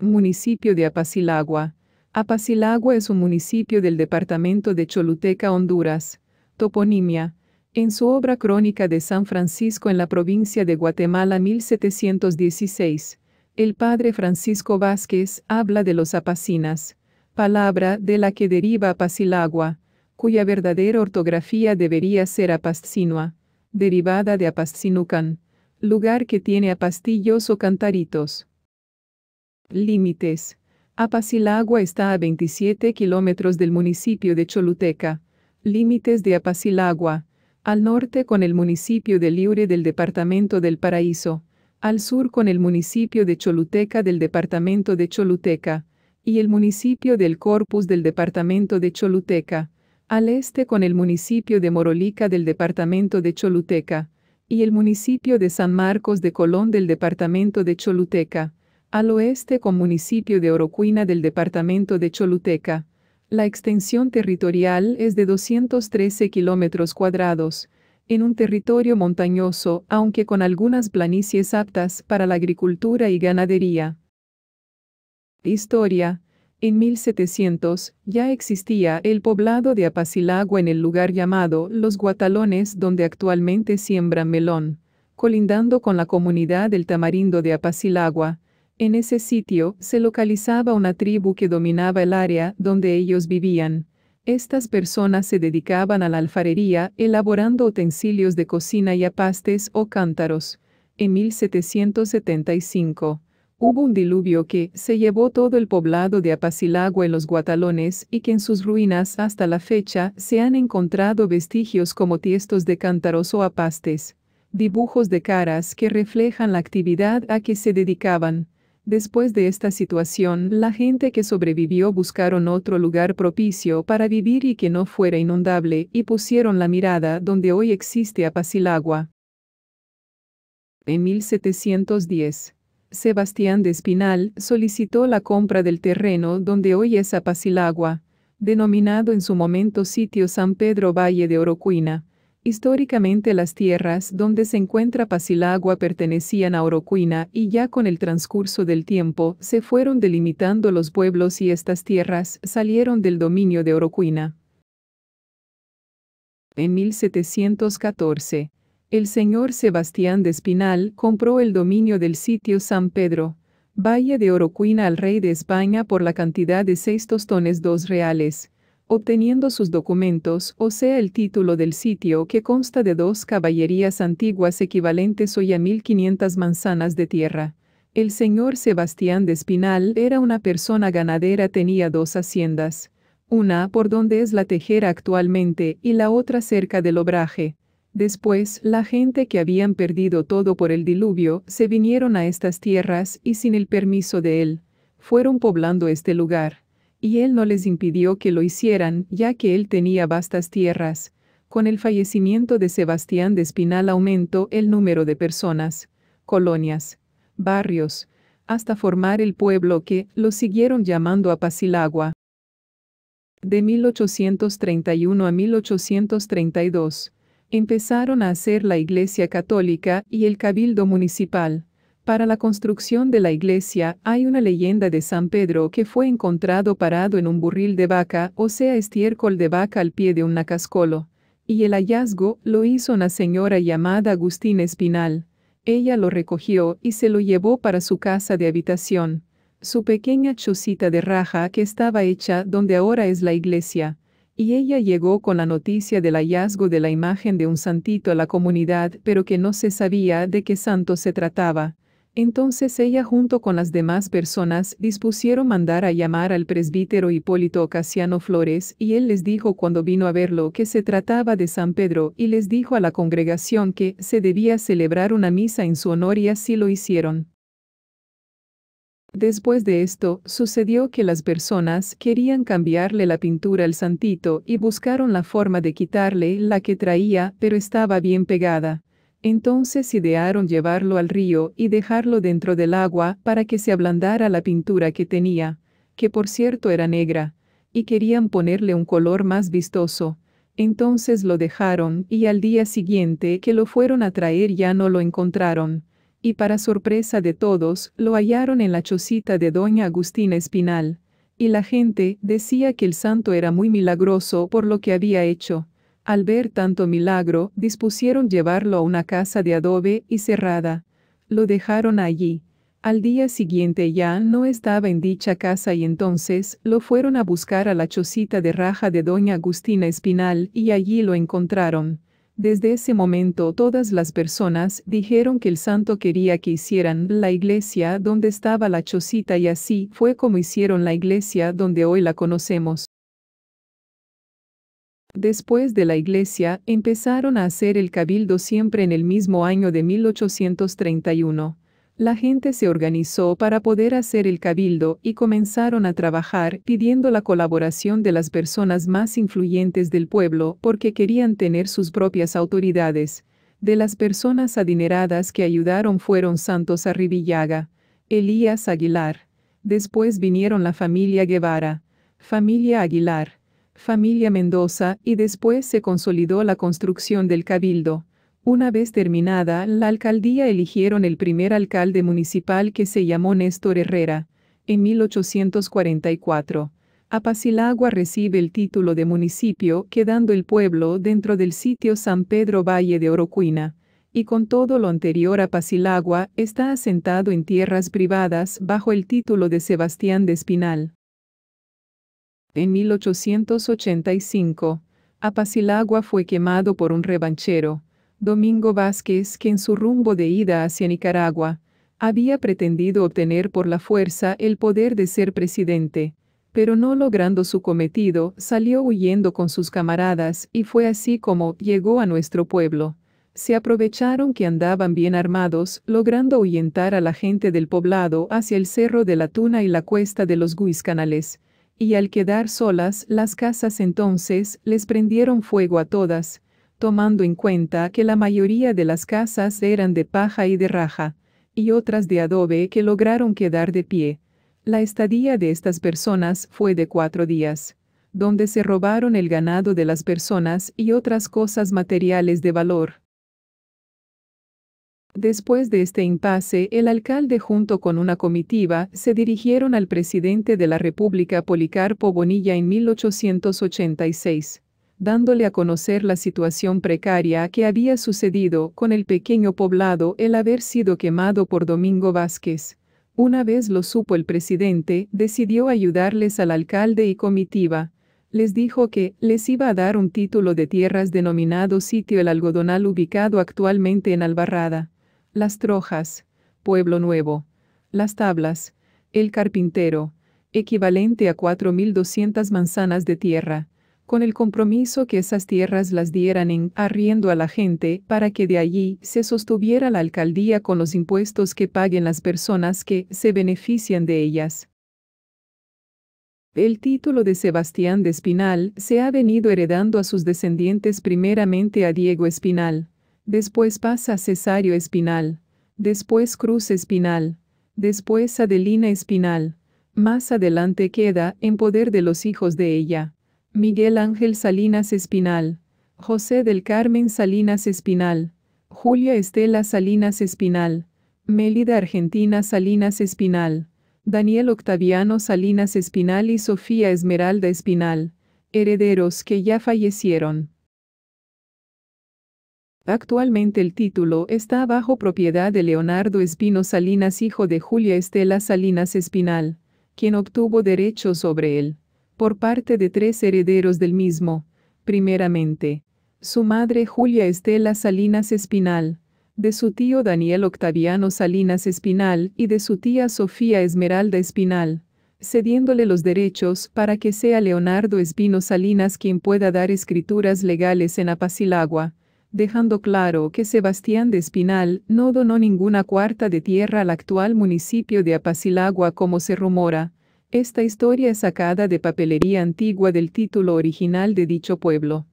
Municipio de Apacilagua. Apacilagua es un municipio del departamento de Choluteca, Honduras. Toponimia. En su obra Crónica de San Francisco en la provincia de Guatemala 1716, el padre Francisco Vázquez habla de los apacinas, palabra de la que deriva apacilagua, cuya verdadera ortografía debería ser apascinua, derivada de apascinucan, lugar que tiene apastillos o cantaritos. Límites. Apacilagua está a 27 kilómetros del municipio de Choluteca. Límites de Apacilagua. Al norte con el municipio de Liure del departamento del Paraíso. Al sur con el municipio de Choluteca del departamento de Choluteca. Y el municipio del Corpus del departamento de Choluteca. Al este con el municipio de Morolica del departamento de Choluteca. Y el municipio de San Marcos de Colón del departamento de Choluteca al oeste con municipio de Orocuina del departamento de Choluteca, la extensión territorial es de 213 kilómetros cuadrados, en un territorio montañoso, aunque con algunas planicies aptas para la agricultura y ganadería. Historia. En 1700 ya existía el poblado de Apacilagua en el lugar llamado Los Guatalones donde actualmente siembran melón, colindando con la comunidad del Tamarindo de Apacilagua, en ese sitio se localizaba una tribu que dominaba el área donde ellos vivían. Estas personas se dedicaban a la alfarería, elaborando utensilios de cocina y apastes o cántaros. En 1775, hubo un diluvio que se llevó todo el poblado de Apacilagua en los Guatalones y que en sus ruinas hasta la fecha se han encontrado vestigios como tiestos de cántaros o apastes, dibujos de caras que reflejan la actividad a que se dedicaban Después de esta situación, la gente que sobrevivió buscaron otro lugar propicio para vivir y que no fuera inundable, y pusieron la mirada donde hoy existe Apacilagua. En 1710, Sebastián de Espinal solicitó la compra del terreno donde hoy es Apacilagua, denominado en su momento sitio San Pedro Valle de Orocuina. Históricamente las tierras donde se encuentra Pasilagua pertenecían a Oroquina y ya con el transcurso del tiempo se fueron delimitando los pueblos y estas tierras salieron del dominio de Oroquina. En 1714, el señor Sebastián de Espinal compró el dominio del sitio San Pedro, Valle de Orocuina al rey de España por la cantidad de seis tostones dos reales, obteniendo sus documentos, o sea el título del sitio que consta de dos caballerías antiguas equivalentes hoy a 1500 manzanas de tierra. El señor Sebastián de Espinal era una persona ganadera, tenía dos haciendas, una por donde es la tejera actualmente y la otra cerca del obraje. Después, la gente que habían perdido todo por el diluvio se vinieron a estas tierras y sin el permiso de él, fueron poblando este lugar y él no les impidió que lo hicieran, ya que él tenía vastas tierras. Con el fallecimiento de Sebastián de Espinal aumentó el número de personas, colonias, barrios, hasta formar el pueblo que lo siguieron llamando a Pasilagua. De 1831 a 1832, empezaron a hacer la Iglesia Católica y el Cabildo Municipal. Para la construcción de la iglesia hay una leyenda de San Pedro que fue encontrado parado en un burril de vaca, o sea, estiércol de vaca al pie de un nacascolo, y el hallazgo lo hizo una señora llamada Agustín Espinal. Ella lo recogió y se lo llevó para su casa de habitación, su pequeña chocita de raja que estaba hecha donde ahora es la iglesia y ella llegó con la noticia del hallazgo de la imagen de un santito a la comunidad, pero que no se sabía de qué santo se trataba. Entonces ella junto con las demás personas dispusieron mandar a llamar al presbítero Hipólito Casiano Flores, y él les dijo cuando vino a verlo que se trataba de San Pedro, y les dijo a la congregación que se debía celebrar una misa en su honor y así lo hicieron. Después de esto, sucedió que las personas querían cambiarle la pintura al santito y buscaron la forma de quitarle la que traía, pero estaba bien pegada entonces idearon llevarlo al río y dejarlo dentro del agua para que se ablandara la pintura que tenía, que por cierto era negra, y querían ponerle un color más vistoso. Entonces lo dejaron y al día siguiente que lo fueron a traer ya no lo encontraron, y para sorpresa de todos, lo hallaron en la chocita de doña Agustina Espinal, y la gente decía que el santo era muy milagroso por lo que había hecho al ver tanto milagro, dispusieron llevarlo a una casa de adobe y cerrada. Lo dejaron allí. Al día siguiente ya no estaba en dicha casa y entonces lo fueron a buscar a la chocita de raja de doña Agustina Espinal y allí lo encontraron. Desde ese momento todas las personas dijeron que el santo quería que hicieran la iglesia donde estaba la chocita y así fue como hicieron la iglesia donde hoy la conocemos. Después de la iglesia, empezaron a hacer el cabildo siempre en el mismo año de 1831. La gente se organizó para poder hacer el cabildo y comenzaron a trabajar pidiendo la colaboración de las personas más influyentes del pueblo porque querían tener sus propias autoridades. De las personas adineradas que ayudaron fueron Santos Arribillaga, Elías Aguilar. Después vinieron la familia Guevara, familia Aguilar, familia Mendoza y después se consolidó la construcción del cabildo. Una vez terminada la alcaldía eligieron el primer alcalde municipal que se llamó Néstor Herrera, en 1844. Apacilagua recibe el título de municipio quedando el pueblo dentro del sitio San Pedro Valle de Orocuina. y con todo lo anterior a está asentado en tierras privadas bajo el título de Sebastián de Espinal. En 1885, Apacilagua fue quemado por un revanchero, Domingo Vázquez, que en su rumbo de ida hacia Nicaragua, había pretendido obtener por la fuerza el poder de ser presidente, pero no logrando su cometido, salió huyendo con sus camaradas y fue así como llegó a nuestro pueblo. Se aprovecharon que andaban bien armados, logrando ahuyentar a la gente del poblado hacia el cerro de la Tuna y la cuesta de los Guiscanales, y al quedar solas las casas entonces les prendieron fuego a todas, tomando en cuenta que la mayoría de las casas eran de paja y de raja, y otras de adobe que lograron quedar de pie. La estadía de estas personas fue de cuatro días, donde se robaron el ganado de las personas y otras cosas materiales de valor Después de este impasse, el alcalde junto con una comitiva se dirigieron al presidente de la República Policarpo Bonilla en 1886, dándole a conocer la situación precaria que había sucedido con el pequeño poblado el haber sido quemado por Domingo Vázquez. Una vez lo supo el presidente, decidió ayudarles al alcalde y comitiva. Les dijo que les iba a dar un título de tierras denominado sitio El Algodonal ubicado actualmente en Albarrada las Trojas, Pueblo Nuevo, Las Tablas, El Carpintero, equivalente a 4.200 manzanas de tierra, con el compromiso que esas tierras las dieran en arriendo a la gente para que de allí se sostuviera la alcaldía con los impuestos que paguen las personas que se benefician de ellas. El título de Sebastián de Espinal se ha venido heredando a sus descendientes primeramente a Diego Espinal Después pasa Cesario Espinal. Después Cruz Espinal. Después Adelina Espinal. Más adelante queda en poder de los hijos de ella. Miguel Ángel Salinas Espinal. José del Carmen Salinas Espinal. Julia Estela Salinas Espinal. Mélida Argentina Salinas Espinal. Daniel Octaviano Salinas Espinal y Sofía Esmeralda Espinal, herederos que ya fallecieron. Actualmente el título está bajo propiedad de Leonardo Espino Salinas, hijo de Julia Estela Salinas Espinal, quien obtuvo derechos sobre él, por parte de tres herederos del mismo. Primeramente, su madre Julia Estela Salinas Espinal, de su tío Daniel Octaviano Salinas Espinal y de su tía Sofía Esmeralda Espinal, cediéndole los derechos para que sea Leonardo Espino Salinas quien pueda dar escrituras legales en Apacilagua dejando claro que Sebastián de Espinal no donó ninguna cuarta de tierra al actual municipio de Apacilagua como se rumora. Esta historia es sacada de papelería antigua del título original de dicho pueblo.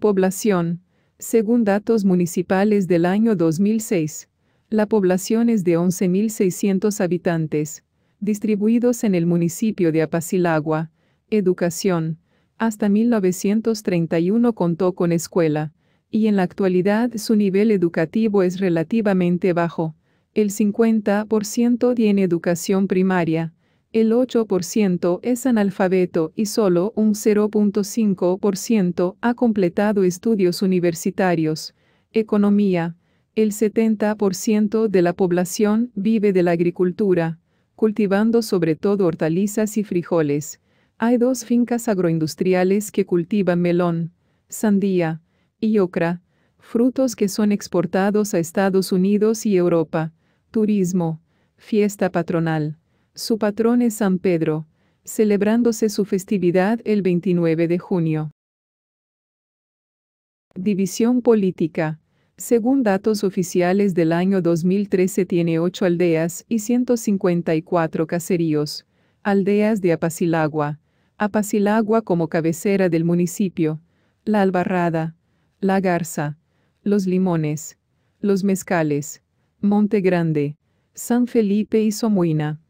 Población. Según datos municipales del año 2006, la población es de 11.600 habitantes, distribuidos en el municipio de Apacilagua. Educación. Hasta 1931 contó con escuela, y en la actualidad su nivel educativo es relativamente bajo. El 50% tiene educación primaria, el 8% es analfabeto y solo un 0.5% ha completado estudios universitarios. Economía. El 70% de la población vive de la agricultura, cultivando sobre todo hortalizas y frijoles hay dos fincas agroindustriales que cultivan melón, sandía y ocra, frutos que son exportados a Estados Unidos y Europa. Turismo, fiesta patronal. Su patrón es San Pedro, celebrándose su festividad el 29 de junio. División política. Según datos oficiales del año 2013 tiene ocho aldeas y 154 caseríos, aldeas de Apacilagua, a como cabecera del municipio, La Albarrada, La Garza, Los Limones, Los Mezcales, Monte Grande, San Felipe y Somuina.